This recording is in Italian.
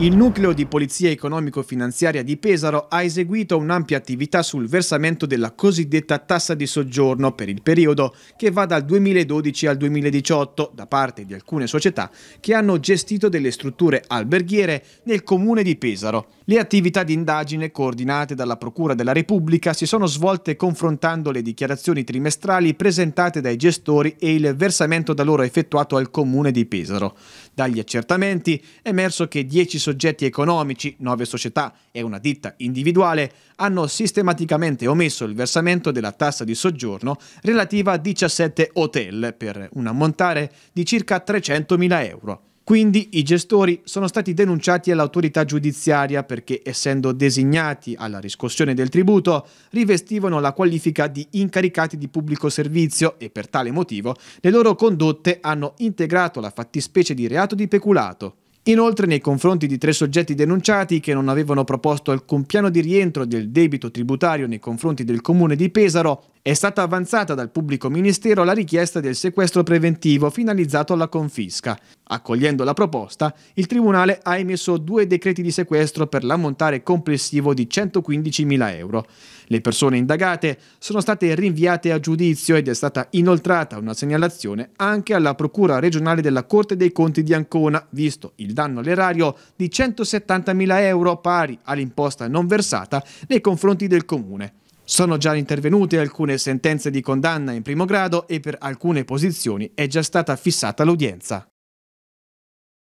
Il nucleo di polizia economico-finanziaria di Pesaro ha eseguito un'ampia attività sul versamento della cosiddetta tassa di soggiorno per il periodo che va dal 2012 al 2018 da parte di alcune società che hanno gestito delle strutture alberghiere nel comune di Pesaro. Le attività di indagine coordinate dalla Procura della Repubblica si sono svolte confrontando le dichiarazioni trimestrali presentate dai gestori e il versamento da loro effettuato al comune di Pesaro. Dagli accertamenti è emerso che 10 società soggetti economici, 9 società e una ditta individuale, hanno sistematicamente omesso il versamento della tassa di soggiorno relativa a 17 hotel per un ammontare di circa 300.000 euro. Quindi i gestori sono stati denunciati all'autorità giudiziaria perché, essendo designati alla riscossione del tributo, rivestivano la qualifica di incaricati di pubblico servizio e per tale motivo le loro condotte hanno integrato la fattispecie di reato di peculato. Inoltre, nei confronti di tre soggetti denunciati che non avevano proposto alcun piano di rientro del debito tributario nei confronti del comune di Pesaro, è stata avanzata dal pubblico ministero la richiesta del sequestro preventivo finalizzato alla confisca. Accogliendo la proposta, il Tribunale ha emesso due decreti di sequestro per l'ammontare complessivo di 115.000 euro. Le persone indagate sono state rinviate a giudizio ed è stata inoltrata una segnalazione anche alla Procura regionale della Corte dei Conti di Ancona, visto il danno all'erario di 170.000 euro pari all'imposta non versata nei confronti del Comune. Sono già intervenute alcune sentenze di condanna in primo grado e per alcune posizioni è già stata fissata l'udienza.